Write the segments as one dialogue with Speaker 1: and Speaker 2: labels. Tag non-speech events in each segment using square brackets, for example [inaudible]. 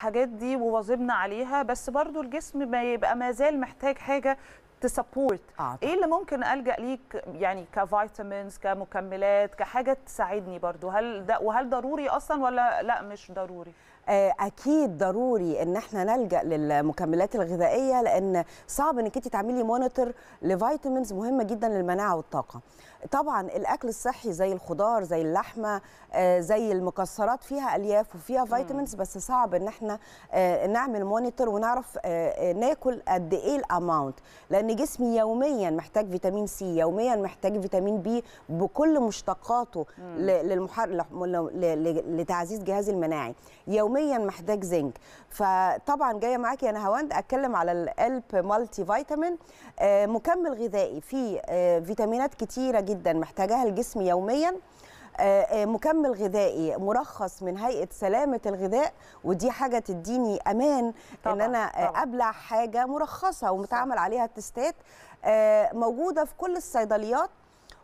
Speaker 1: الحاجات دي وواظبنا عليها بس برضو الجسم ما يبقى ما زال محتاج حاجه تسبورت آه. ايه اللي ممكن الجا ليك يعني كفيتامينز كمكملات كحاجه تساعدني برضو هل ده وهل ضروري اصلا ولا لا مش ضروري
Speaker 2: آه، اكيد ضروري ان احنا نلجا للمكملات الغذائيه لان صعب انك انت تعملي مونيتور لفيتامينز مهمه جدا للمناعه والطاقه طبعا الاكل الصحي زي الخضار زي اللحمه آه، زي المكسرات فيها الياف وفيها فيتامينز بس صعب ان احنا آه، نعمل مونيتور ونعرف ناكل قد ايه الاماونت لان جسمي يوميا محتاج فيتامين سي يوميا محتاج فيتامين بي بكل مشتقاته للمحر... لتعزيز جهازي المناعي يوميا يوميا محتاج زنك فطبعا جايه معاكي انا هواند اتكلم على الالب مالتي فيتامين مكمل غذائي فيه آه، فيتامينات كتيره جدا محتاجها الجسم يوميا آه، آه، مكمل غذائي مرخص من هيئه سلامه الغذاء ودي حاجه تديني امان طبعًا ان انا طبعًا. ابلع حاجه مرخصه ومتعمل عليها تستات موجوده في كل الصيدليات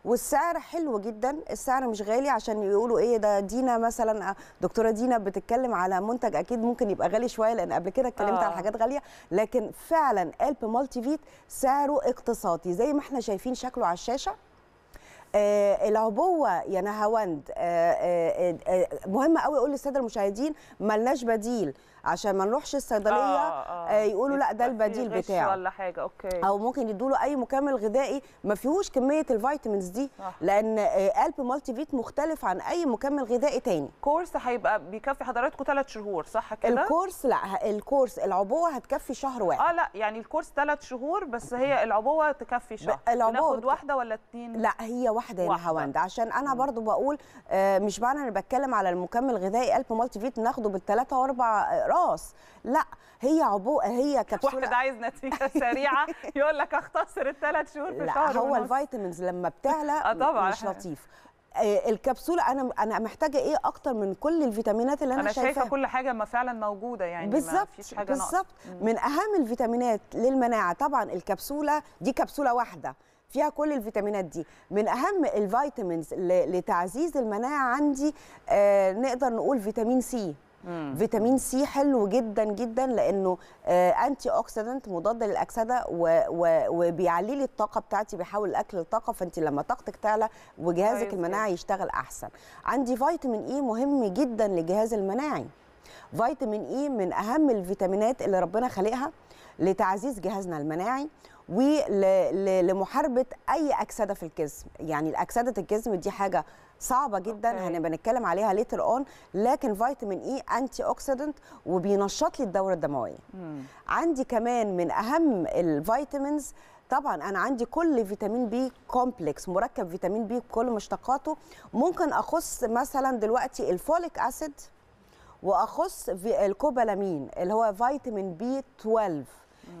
Speaker 2: والسعر حلو جدا السعر مش غالي عشان يقولوا ايه ده دينا مثلا آه، دكتوره دينا بتتكلم على منتج اكيد ممكن يبقى غالي شويه لان قبل كده اتكلمت آه. على حاجات غاليه لكن فعلا الب مالتي فيت سعره اقتصادي زي ما احنا شايفين شكله على الشاشه آه العبوه يا نهاوند آه آه, آه،, آه، مهمه قوي اقول للساده المشاهدين ملناش بديل عشان ما نروحش الصيدليه آه آه, آه،, آه. يقولوا لا ده البديل بتاعه ولا
Speaker 1: حاجه اوكي او
Speaker 2: ممكن يدوا له اي مكمل غذائي ما فيهوش كميه الفيتامينز دي لان آه، قلب مالتي فيت مختلف عن اي مكمل غذائي تاني
Speaker 1: كورس هيبقى بيكفي حضراتكم ثلاث شهور صح كده
Speaker 2: الكورس لا الكورس العبوه هتكفي شهر واحد
Speaker 1: اه لا يعني الكورس ثلاث شهور بس هي العبوه تكفي شهر العبوه ناخد
Speaker 2: واحده ولا اتنين لا هي واحده يا هواند عشان انا برضو بقول مش معنى انا بتكلم على المكمل الغذائي قلب مالتي فيت ناخده بالثلاثه واربع الراس لا هي عبوه هي كبسوله واحد
Speaker 1: عايز نتيجه سريعه يقول لك اختصر الثلاث شهور في شهر لا هو
Speaker 2: الفيتامينز لما بتعلى [laughs] آه طبعا مش لطيف آه، الكبسوله انا انا محتاجه ايه اكتر من كل الفيتامينات اللي انا, أنا شايفه
Speaker 1: كل حاجه ما فعلا موجوده
Speaker 2: يعني بالظبط بالظبط من اهم الفيتامينات للمناعه طبعا الكبسوله دي كبسوله واحده فيها كل الفيتامينات دي من اهم الفيتامينز لتعزيز المناعه عندي آه نقدر نقول فيتامين سي مم. فيتامين سي حلو جدا جدا لانه انتي آه، اوكسيدنت مضاد للاكسده وبيعلي لي الطاقه بتاعتي بيحول الاكل لطاقه فانت لما طاقتك تعلى وجهازك المناعي يشتغل احسن عندي فيتامين اي e مهم جدا للجهاز المناعي فيتامين اي e من اهم الفيتامينات اللي ربنا خلقها لتعزيز جهازنا المناعي ولمحاربه اي اكسده في الجسم يعني اكسده الجسم دي حاجه صعبه جدا هنبقى نتكلم عليها ليتر اون لكن فيتامين اي انتي اوكسيدنت وبينشط لي الدوره الدمويه مم. عندي كمان من اهم الفيتامينز طبعا انا عندي كل فيتامين بي كومبلكس مركب فيتامين بي بكل مشتقاته ممكن اخص مثلا دلوقتي الفوليك اسيد واخص في الكوبالامين اللي هو فيتامين بي 12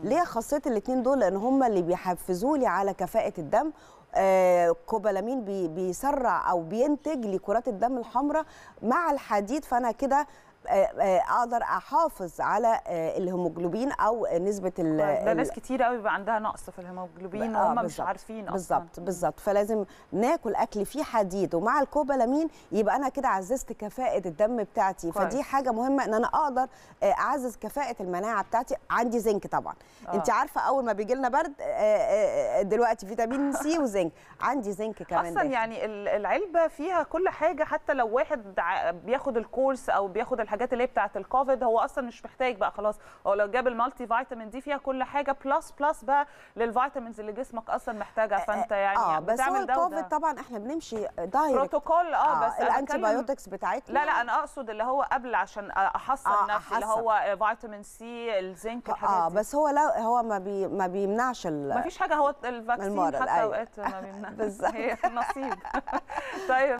Speaker 2: ليه خاصيه الاثنين دول لان هم اللي بيحفزوا لي على كفاءه الدم آه كوبالامين بي بيسرع او بينتج لكرات الدم الحمراء مع الحديد فانا كده اقدر احافظ على آه، الهيموجلوبين او نسبه ال ده ناس
Speaker 1: كتير قوي بيبقى عندها نقص في الهيموجلوبين
Speaker 2: آه وهم مش عارفين اصلا بالظبط بالظبط فلازم ناكل اكل فيه حديد ومع الكوبالامين يبقى انا كده عززت كفاءه الدم بتاعتي كويس. فدي حاجه مهمه ان انا اقدر آه، اعزز كفاءه المناعه بتاعتي عندي زنك طبعا آه. انت عارفه اول ما بيجي لنا برد آه، دلوقتي فيتامين سي [laughs] وزنك عندي زنك كمان اصلا داخل. يعني العلبه فيها كل
Speaker 1: حاجه حتى لو واحد بياخد الكورس او بياخد الحاجة الحاجات اللي هي بتاعه الكوفيد هو اصلا مش محتاج بقى خلاص هو لو جاب المالتي فيتامين دي فيها كل حاجه بلس بلس بقى للفيتامينز اللي جسمك اصلا محتاجها آه، فانت آه، يعني اه بس هو الكوفيد
Speaker 2: طبعا احنا بنمشي دايركت بروتوكول اه, آه، بس الانتي بايوتكس بتاعتنا لا لا انا
Speaker 1: اقصد اللي هو قبل عشان احصن آه نفسي اللي هو فيتامين سي الزنك الحاجات اه
Speaker 2: بس هو لا هو ما بي ما بيمنعش ال ما فيش
Speaker 1: حاجه هو الفاكسين حتى أيوة. اوقات ما [laughs] بيمنعش بالظبط نصيب [laughs] طيب